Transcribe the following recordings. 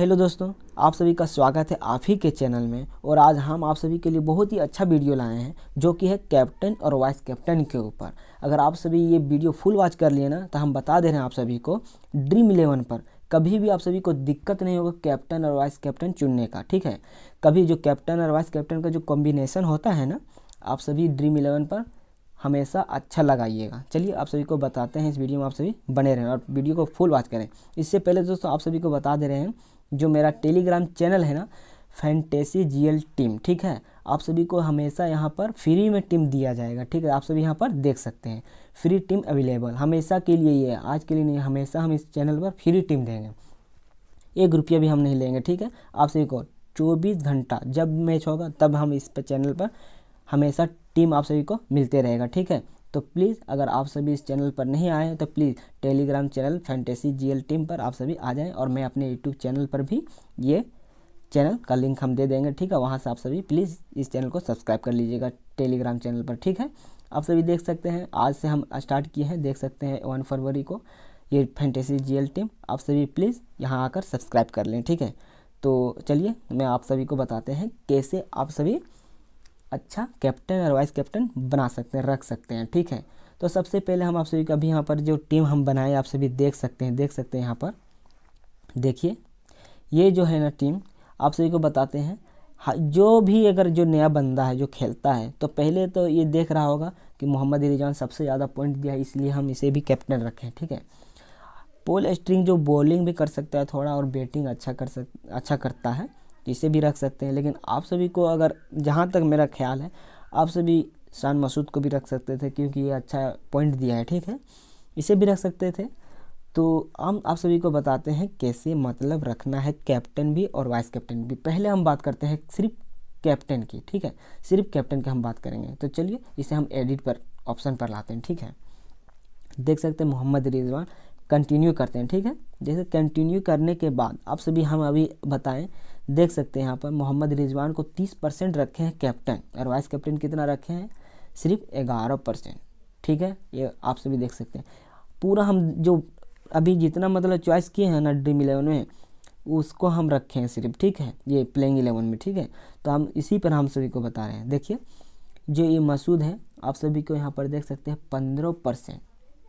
hello दोस्तों आप सभी का स्वागत है आप ही के चैनल में और आज हम आप सभी के लिए बहुत ही अच्छा वीडियो लाए हैं जो कि है कैप्टन और वाइस कैप्टन के ऊपर अगर आप सभी ये वीडियो फुल वॉच कर लिए ना तो हम बता दे रहे हैं आप सभी को ड्रीम इलेवन पर कभी भी आप सभी को दिक्कत नहीं होगा कैप्टन और वाइस कैप्टन चुनने का ठीक है कभी जो कैप्टन और वाइस कैप्टन का जो कॉम्बिनेसन होता है ना आप सभी ड्रीम इलेवन पर हमेशा अच्छा लगाइएगा चलिए आप सभी को बताते हैं इस वीडियो में आप सभी बने रहें और वीडियो को फुल वॉच करें इससे पहले दोस्तों आप सभी को बता दे रहे हैं जो मेरा टेलीग्राम चैनल है ना फैंटेसी जीएल टीम ठीक है आप सभी को हमेशा यहाँ पर फ्री में टीम दिया जाएगा ठीक है आप सभी यहाँ पर देख सकते हैं फ्री टीम अवेलेबल हमेशा के लिए ये है आज के लिए नहीं हमेशा हम इस चैनल पर फ्री टीम देंगे एक रुपया भी हम नहीं लेंगे ठीक है आप सभी को चौबीस घंटा जब मैच होगा तब हम इस पर चैनल पर हमेशा टीम आप सभी को मिलते रहेगा ठीक है तो प्लीज़ अगर आप सभी इस चैनल पर नहीं आए तो please Telegram channel fantasy GL team पर आप सभी आ जाएं और मैं अपने यूट्यूब चैनल पर भी ये चैनल का लिंक हम दे देंगे ठीक है वहाँ से आप सभी प्लीज़ इस चैनल को सब्सक्राइब कर लीजिएगा टेलीग्राम चैनल पर ठीक है आप सभी देख सकते हैं आज से हम स्टार्ट किए हैं देख सकते हैं वन फरवरी को ये फैंटेसी जी टीम आप सभी प्लीज़ यहाँ आकर सब्सक्राइब कर लें ठीक है तो चलिए मैं आप सभी को बताते हैं कैसे आप सभी अच्छा कैप्टन और वाइस कैप्टन बना सकते हैं रख सकते हैं ठीक है तो सबसे पहले हम आप सभी का अभी यहाँ पर जो टीम हम बनाए आप सभी देख सकते हैं देख सकते हैं यहाँ पर देखिए ये जो है ना टीम आप सभी को बताते हैं हाँ, जो भी अगर जो नया बंदा है जो खेलता है तो पहले तो ये देख रहा होगा कि मोहम्मद रिजान सबसे ज़्यादा पॉइंट दिया है इसलिए हम इसे भी कैप्टन रखें ठीक है पोल स्ट्रिंग जो बॉलिंग भी कर सकता है थोड़ा और बैटिंग अच्छा कर सक अच्छा करता है इसे भी रख सकते हैं लेकिन आप सभी को अगर जहाँ तक मेरा ख्याल है आप सभी शान मसूद को भी रख सकते थे क्योंकि ये अच्छा पॉइंट दिया है ठीक है इसे भी रख सकते थे तो हम आप सभी को बताते हैं कैसे मतलब रखना है कैप्टन भी और वाइस कैप्टन भी पहले हम बात करते हैं सिर्फ कैप्टन की ठीक है सिर्फ कैप्टन की हम बात करेंगे तो चलिए इसे हम एडिट पर ऑप्शन पर लाते हैं ठीक है देख सकते हैं मोहम्मद रिजवान कंटिन्यू करते हैं ठीक है जैसे कंटिन्यू करने के बाद आप सभी हम अभी बताएं देख सकते हैं यहाँ पर मोहम्मद रिजवान को तीस परसेंट रखे हैं कैप्टन और वाइस कैप्टन कितना रखे हैं सिर्फ ग्यारह परसेंट ठीक है ये आप सभी देख सकते हैं पूरा हम जो अभी जितना मतलब चॉइस किए हैं ना ड्रीम इलेवन में उसको हम रखे हैं सिर्फ ठीक है ये प्लेइंग इलेवन में ठीक है तो हम इसी पर हम सभी को बता रहे हैं देखिए जो ये मसूद है आप सभी को यहाँ पर देख सकते हैं पंद्रह परसेंट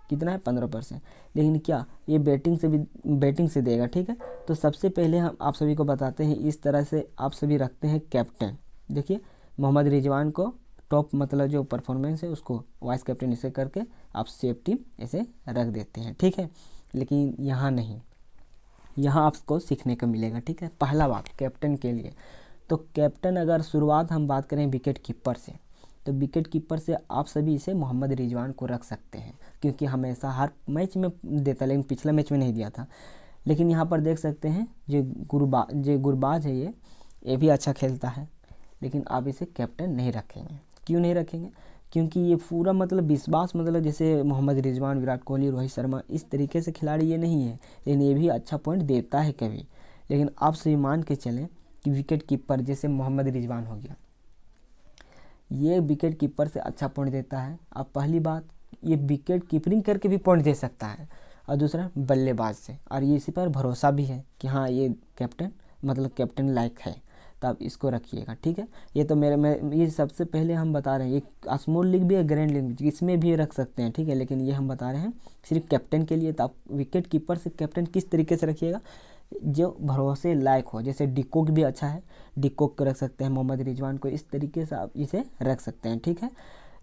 कितना है पंद्रह परसेंट लेकिन क्या ये बैटिंग से भी बैटिंग से देगा ठीक है तो सबसे पहले हम आप सभी को बताते हैं इस तरह से आप सभी रखते हैं कैप्टन देखिए मोहम्मद रिजवान को टॉप मतलब जो परफॉर्मेंस है उसको वाइस कैप्टन इसे करके आप सेफ्टी ऐसे रख देते हैं ठीक है लेकिन यहाँ नहीं यहाँ आपको सीखने को मिलेगा ठीक है पहला बात कैप्टन के लिए तो कैप्टन अगर शुरुआत हम बात करें विकेट कीपर से तो विकेट कीपर से आप सभी इसे मोहम्मद रिजवान को रख सकते हैं क्योंकि हमेशा हर मैच में देता लेकिन पिछला मैच में नहीं दिया था लेकिन यहाँ पर देख सकते हैं जो गुरबा जो गुरबाज है ये ये भी अच्छा खेलता है लेकिन आप इसे कैप्टन नहीं रखेंगे क्यों नहीं रखेंगे क्योंकि ये पूरा मतलब विश्वास मतलब जैसे मोहम्मद रिजवान विराट कोहली रोहित शर्मा इस तरीके से खिलाड़ी ये नहीं है लेकिन ये भी अच्छा पॉइंट देता है कभी लेकिन आप सभी मान के चलें कि विकेट कीपर जैसे मोहम्मद रिजवान हो गया ये विकेट कीपर से अच्छा पॉइंट देता है अब पहली बात ये विकेट कीपरिंग करके भी पॉइंट दे सकता है और दूसरा बल्लेबाज से और ये इसी पर भरोसा भी है कि हाँ ये कैप्टन मतलब कैप्टन लायक है तो आप इसको रखिएगा ठीक है ये तो मेरे में ये सबसे पहले हम बता रहे हैं ये स्मॉल लीग भी है ग्रैंड लीग इसमें भी रख सकते हैं ठीक है लेकिन ये हम बता रहे हैं सिर्फ कैप्टन के लिए तो आप विकेट कीपर से कैप्टन किस तरीके से रखिएगा जो भरोसे लायक हो जैसे डिकोक भी अच्छा है डिकोक को रख सकते हैं मोहम्मद रिजवान को इस तरीके से आप इसे रख सकते हैं ठीक है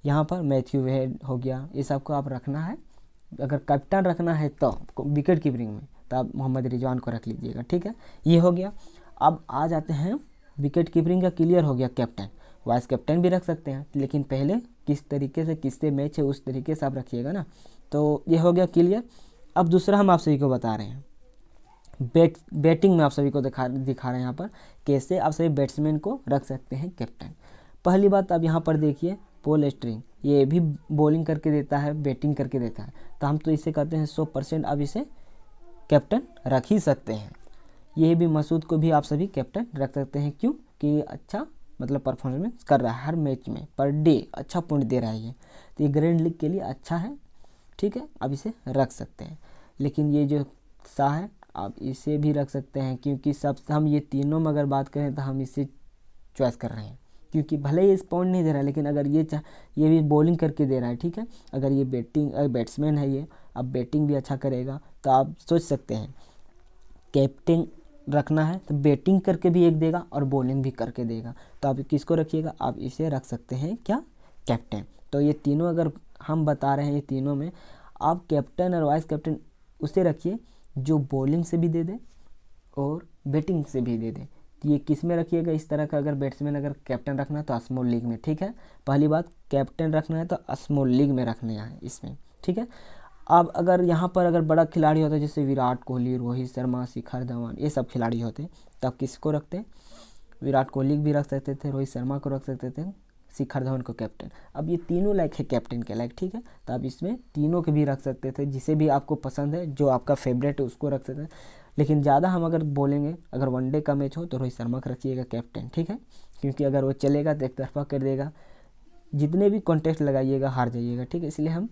यहाँ पर मैथ्यू वेड हो गया ये सबको आप रखना है अगर कैप्टन रखना है तो विकेट कीपरिंग में तो आप मोहम्मद रिजवान को रख लीजिएगा ठीक है ये हो गया अब आ जाते हैं विकेट कीपरिंग का क्लियर हो गया कैप्टन वाइस कैप्टन भी रख सकते हैं लेकिन पहले किस तरीके से किससे मैच है उस तरीके से आप रखिएगा ना तो ये हो गया क्लियर अब दूसरा हम आप सभी को बता रहे हैं बैट बैटिंग में आप सभी को दिखा दिखा रहे हैं यहाँ पर कैसे आप सभी बैट्समैन को रख सकते हैं कैप्टन पहली बात अब यहाँ पर देखिए पोल स्ट्रिंग ये भी बॉलिंग करके देता है बैटिंग करके देता है तो हम तो इसे कहते हैं सौ परसेंट अब इसे कैप्टन रख ही सकते हैं ये भी मसूद को भी आप सभी कैप्टन रख सकते हैं क्यों कि अच्छा मतलब परफॉर्मेंस कर रहा है हर मैच में पर डे अच्छा पॉइंट दे रहा है ये तो ये ग्रैंड लीग के लिए अच्छा है ठीक है अब इसे रख सकते हैं लेकिन ये जो शाह है आप इसे भी रख सकते हैं क्योंकि सब हम ये तीनों में अगर बात करें तो हम इसे चॉइस कर रहे हैं क्योंकि भले ये पॉइंट नहीं दे रहा लेकिन अगर ये चाह ये भी बॉलिंग करके दे रहा है ठीक है अगर ये बैटिंग बैट्समैन है ये अब बैटिंग भी अच्छा करेगा तो आप सोच सकते हैं कैप्टन रखना है तो बैटिंग करके भी एक देगा और बॉलिंग भी करके देगा तो आप किसको रखिएगा आप इसे रख सकते हैं क्या कैप्टन तो ये तीनों अगर हम बता रहे हैं ये तीनों में आप कैप्टन और वाइस कैप्टन उसे रखिए जो बॉलिंग से भी दे दे और बैटिंग से भी दे दें ये किस में रखिएगा इस तरह का अगर बैट्समैन अगर कैप्टन रखना है तो स्मॉल लीग में ठीक है पहली बात कैप्टन रखना है तो स्मॉल लीग में रखने हैं इसमें ठीक है अब अगर यहाँ पर अगर बड़ा खिलाड़ी होता है जैसे विराट कोहली रोहित शर्मा शिखर धवन ये सब खिलाड़ी होते तब किसको रखते विराट कोहली भी रख सकते थे रोहित शर्मा को रख सकते थे शिखर धवन को कैप्टन अब ये तीनों लाइक है कैप्टन के लाइक ठीक है तो आप इसमें तीनों के भी रख सकते थे जिसे भी आपको पसंद है जो आपका फेवरेट है उसको रख सकते हैं लेकिन ज़्यादा हम अगर बोलेंगे अगर वनडे का मैच हो तो रोहित शर्मा को रखिएगा कैप्टन ठीक है क्योंकि अगर वो चलेगा तो एक तरफा कर देगा जितने भी कॉन्टेस्ट लगाइएगा हार जाइएगा ठीक है इसलिए हम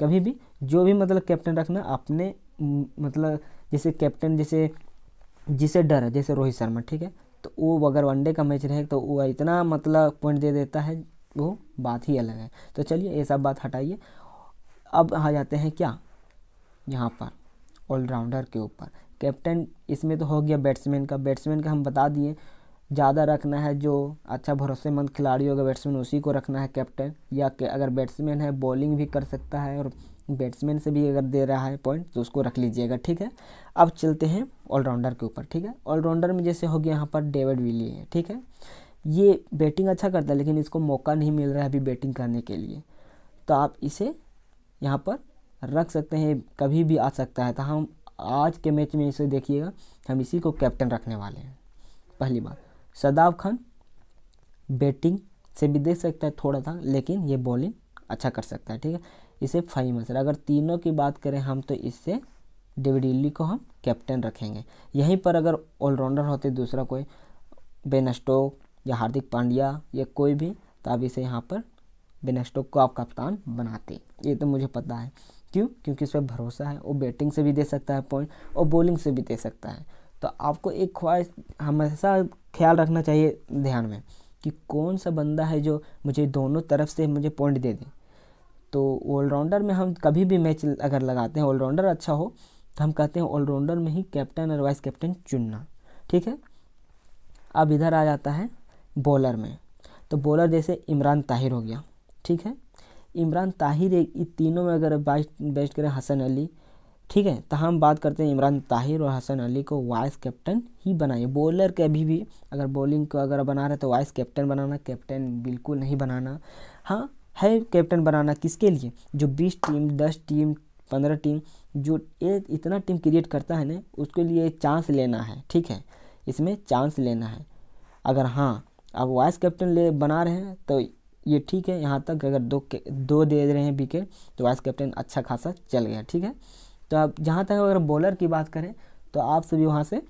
कभी भी जो भी मतलब कैप्टन रखना अपने मतलब जैसे कैप्टन जैसे जिसे डर है जैसे रोहित शर्मा ठीक है तो वो अगर वनडे का मैच रहे तो वो इतना मतलब पॉइंट दे देता है वो बात ही अलग है तो चलिए ये सब बात हटाइए अब आ जाते हैं क्या यहाँ पर ऑलराउंडर के ऊपर कैप्टन इसमें तो हो गया बैट्समैन का बैट्समैन का हम बता दिए ज़्यादा रखना है जो अच्छा भरोसेमंद खिलाड़ी होगा बैट्समैन उसी को रखना है कैप्टन या के अगर बैट्समैन है बॉलिंग भी कर सकता है और बैट्समैन से भी अगर दे रहा है पॉइंट तो उसको रख लीजिएगा ठीक है अब चलते हैं ऑलराउंडर के ऊपर ठीक है ऑलराउंडर में जैसे हो गया यहाँ पर डेविड विली है ठीक है ये बैटिंग अच्छा करता है लेकिन इसको मौका नहीं मिल रहा है अभी बैटिंग करने के लिए तो आप इसे यहाँ पर रख सकते हैं कभी भी आ सकता है तो हम आज के मैच में इसे देखिएगा हम इसी को कैप्टन रखने वाले हैं पहली बार सदाब खान बैटिंग से भी देख सकता है थोड़ा था लेकिन ये बॉलिंग अच्छा कर सकता है ठीक है इसे फेमस है अगर तीनों की बात करें हम तो इससे डेविड इली को हम कैप्टन रखेंगे यहीं पर अगर ऑलराउंडर होते दूसरा कोई बेन स्टोक या हार्दिक पांड्या या कोई भी तो आप इसे यहाँ पर बेन स्टोक को आप कप्तान बनाते ये तो मुझे पता है क्यों क्योंकि उस पर भरोसा है वो बैटिंग से भी दे सकता है पॉइंट और बॉलिंग से भी दे सकता है तो आपको एक ख्वाहिश हमेशा ख्याल रखना चाहिए ध्यान में कि कौन सा बंदा है जो मुझे दोनों तरफ से मुझे पॉइंट दे दे तो ऑलराउंडर में हम कभी भी मैच अगर लगाते हैं ऑलराउंडर अच्छा हो तो हम कहते हैं ऑलराउंडर में ही कैप्टन और वाइस कैप्टन चुनना ठीक है अब इधर आ जाता है बॉलर में तो बॉलर जैसे इमरान ताहिर हो गया ठीक है इमरान ताहिर एक तीनों में अगर बेस्ट करें हसन अली ठीक है तो हम बात करते हैं इमरान ताहिर और हसन अली को वाइस कैप्टन ही बनाइए बॉलर के अभी भी अगर बॉलिंग को अगर बना रहे तो वाइस कैप्टन बनाना कैप्टन बिल्कुल नहीं बनाना हाँ है कैप्टन बनाना किसके लिए जो बीस टीम दस टीम पंद्रह टीम जो एक इतना टीम क्रिएट करता है ना उसके लिए चांस लेना है ठीक है इसमें चांस लेना है अगर हाँ अब वाइस कैप्टन ले बना रहे हैं तो ये ठीक है यहाँ तक अगर दो के दो दे रहे हैं विकेट तो वाइस कैप्टन अच्छा खासा चल गया ठीक है तो अब जहाँ तक अगर बॉलर की बात करें तो आप सभी वहाँ से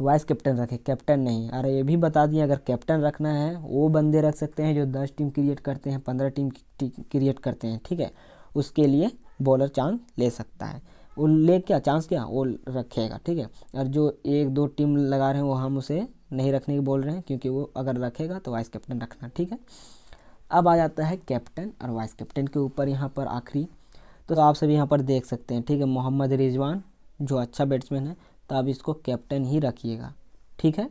वाइस कैप्टन रखें कैप्टन नहीं अरे ये भी बता दिए अगर कैप्टन रखना है वो बंदे रख सकते हैं जो दस टीम क्रिएट करते हैं पंद्रह टीम क्रिएट करते हैं ठीक है उसके लिए बॉलर चांस ले सकता है वो ले क्या चांस क्या वो रखेगा ठीक है और जो एक दो टीम लगा रहे हैं वो हम उसे नहीं रखने की बोल रहे हैं क्योंकि वो अगर रखेगा तो वाइस कैप्टन रखना ठीक है अब आ जाता है कैप्टन और वाइस कैप्टन के ऊपर यहाँ पर आखिरी तो आप सभी यहाँ पर देख सकते हैं ठीक है मोहम्मद रिजवान जो अच्छा बैट्समैन है तो आप इसको कैप्टन ही रखिएगा ठीक है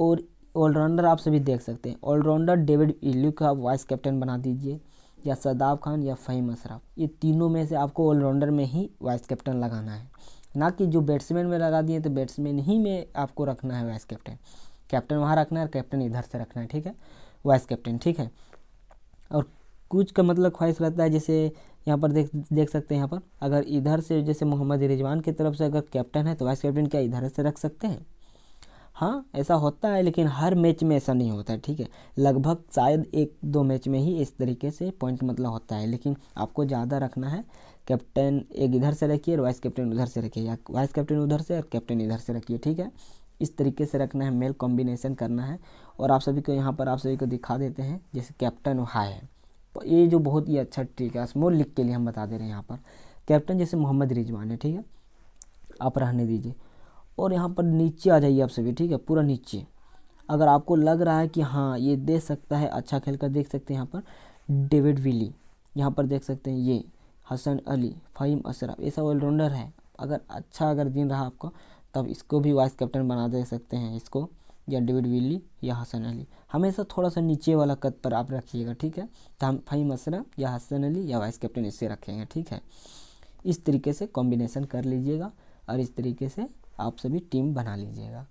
और ऑलराउंडर आप सभी देख सकते हैं ऑलराउंडर डेविड इल्यू का वाइस कैप्टन बना दीजिए या सदाब खान या फ़हीम अशरफ ये तीनों में से आपको ऑलराउंडर में ही वाइस कैप्टन लगाना है ना कि जो बैट्समैन में लगा दिए तो बैट्समैन ही में आपको रखना है वाइस कैप्टन कैप्टन वहाँ रखना है कैप्टन इधर से रखना है ठीक है वाइस कैप्टन ठीक है और कुछ का मतलब ख्वाहिश रहता है जैसे यहाँ पर देख देख सकते हैं यहाँ पर अगर इधर से जैसे मोहम्मद रिजवान की तरफ से अगर कैप्टन है तो वाइस कैप्टन क्या इधर से रख सकते हैं हाँ ऐसा होता है लेकिन हर मैच में ऐसा नहीं होता है ठीक है लगभग शायद एक दो मैच में ही इस तरीके से पॉइंट मतलब होता है लेकिन आपको ज़्यादा रखना है कैप्टन एक इधर से रखिए और वाइस कैप्टन उधर से रखिए या वाइस कैप्टन उधर से और कैप्टन इधर से रखिए ठीक है इस तरीके से रखना है मेल कॉम्बिनेशन करना है और आप सभी को यहाँ पर आप सभी को दिखा देते हैं जैसे कैप्टन हाई है तो ये जो बहुत ही अच्छा ट्रिक है स्मॉल लिख के लिए हम बता दे रहे हैं यहाँ पर कैप्टन जैसे मोहम्मद रिजवान है ठीक है आप रहने दीजिए और यहाँ पर नीचे आ जाइए आप सभी ठीक है पूरा नीचे अगर आपको लग रहा है कि हाँ ये दे सकता है अच्छा खेल कर देख सकते हैं यहाँ पर डेविड विली यहाँ पर देख सकते हैं ये हसन अली फ़हीम अशरफ ये सब ऑलराउंडर है अगर अच्छा अगर दिन रहा आपका तब इसको भी वाइस कैप्टन बना दे सकते हैं इसको या डेविड विली या हसन अली हमेशा थोड़ा सा नीचे वाला कद पर आप रखिएगा ठीक है तो हम फहीम अशरफ या हसन अली या वाइस कैप्टन इससे रखेंगे ठीक है इस तरीके से कॉम्बिनेसन कर लीजिएगा और इस तरीके से आप सभी टीम बना लीजिएगा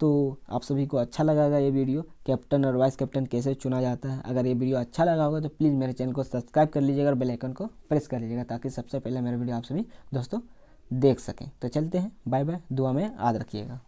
तो आप सभी को अच्छा लगेगा ये वीडियो कैप्टन और वाइस कैप्टन कैसे चुना जाता है अगर ये वीडियो अच्छा लगा होगा तो प्लीज़ मेरे चैनल को सब्सक्राइब कर लीजिएगा और बेल आइकन को प्रेस कर लीजिएगा ताकि सबसे पहले मेरा वीडियो आप सभी दोस्तों देख सकें तो चलते हैं बाय बाय दुआ में याद रखिएगा